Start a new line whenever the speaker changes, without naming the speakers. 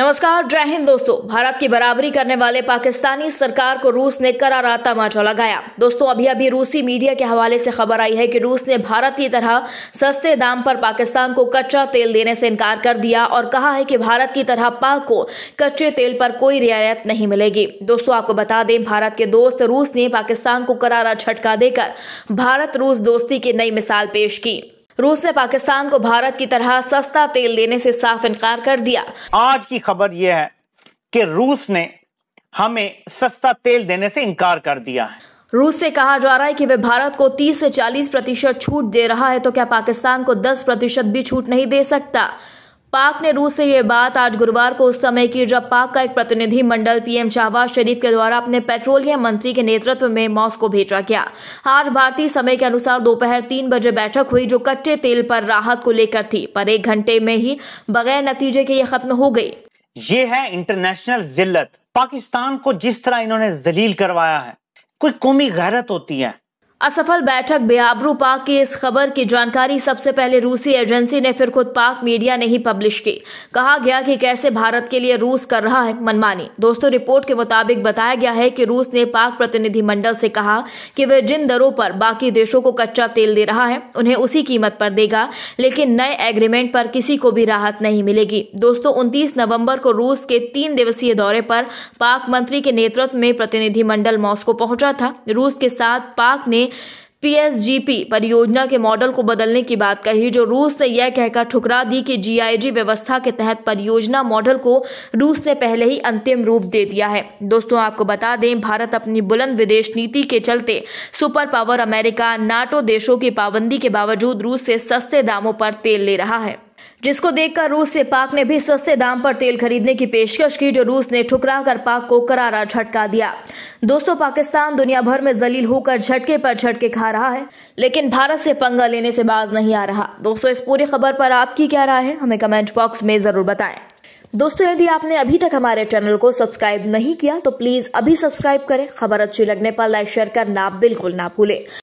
नमस्कार जय हिंद दोस्तों भारत की बराबरी करने वाले पाकिस्तानी सरकार को रूस ने करारा तमाचा लगाया दोस्तों अभी अभी रूसी मीडिया के हवाले से खबर आई है कि रूस ने भारत की तरह सस्ते दाम पर पाकिस्तान को कच्चा तेल देने से इनकार कर दिया और कहा है कि भारत की तरह पाक को कच्चे तेल पर कोई रियायत नहीं मिलेगी दोस्तों आपको बता दें भारत के दोस्त रूस ने पाकिस्तान को करारा झटका देकर भारत रूस दोस्ती की नई मिसाल पेश की रूस ने पाकिस्तान को भारत की तरह सस्ता तेल देने से साफ इनकार कर दिया
आज की खबर यह है कि रूस ने हमें सस्ता तेल देने से इनकार कर दिया है
रूस से कहा जा रहा है कि वे भारत को 30 से 40 प्रतिशत छूट दे रहा है तो क्या पाकिस्तान को 10 प्रतिशत भी छूट नहीं दे सकता पाक ने रूस से यह बात आज गुरुवार को उस समय की जब पाक का एक प्रतिनिधि मंडल पीएम शाहबाज शरीफ के द्वारा अपने पेट्रोलियम मंत्री के नेतृत्व में मॉस्को भेजा गया आज भारतीय समय के अनुसार दोपहर तीन बजे बैठक हुई जो कच्चे तेल पर राहत को लेकर थी पर एक घंटे में ही बगैर नतीजे के ये खत्म हो गई
ये है इंटरनेशनल जिल्लत पाकिस्तान को जिस तरह इन्होंने जलील करवाया है कोई कौमी गैरत होती है
असफल बैठक बेआबरू पाक की इस खबर की जानकारी सबसे पहले रूसी एजेंसी ने फिर खुद पाक मीडिया ने ही पब्लिश की कहा गया कि कैसे भारत के लिए रूस कर रहा है मनमानी दोस्तों रिपोर्ट के मुताबिक बताया गया है कि रूस ने पाक प्रतिनिधिमंडल से कहा कि वे जिन दरों पर बाकी देशों को कच्चा तेल दे रहा है उन्हें उसी कीमत पर देगा लेकिन नए एग्रीमेंट पर किसी को भी राहत नहीं मिलेगी दोस्तों उनतीस नवम्बर को रूस के तीन दिवसीय दौरे पर पाक मंत्री के नेतृत्व में प्रतिनिधिमंडल मॉस्को पहुंचा था रूस के साथ पाक ने पीएसजीपी परियोजना के मॉडल को बदलने की बात कही जो रूस ने यह कहकर ठुकरा दी कि जीआईजी व्यवस्था के तहत परियोजना मॉडल को रूस ने पहले ही अंतिम रूप दे दिया है दोस्तों आपको बता दें भारत अपनी बुलंद विदेश नीति के चलते सुपर पावर अमेरिका नाटो देशों की पाबंदी के बावजूद रूस से सस्ते दामों पर तेल ले रहा है जिसको देखकर रूस से पाक ने भी सस्ते दाम पर तेल खरीदने की पेशकश की जो रूस ने ठुकरा कर पाक को करारा झटका दिया दोस्तों पाकिस्तान दुनिया भर में जलील होकर झटके पर झटके खा रहा है लेकिन भारत से पंगा लेने से बाज नहीं आ रहा दोस्तों इस पूरी खबर पर आपकी क्या राय है हमें कमेंट बॉक्स में जरूर बताएं दोस्तों यदि आपने अभी तक हमारे चैनल को सब्सक्राइब नहीं किया तो प्लीज अभी सब्सक्राइब करें खबर अच्छी लगने पर लाइक शेयर करना बिल्कुल ना भूलें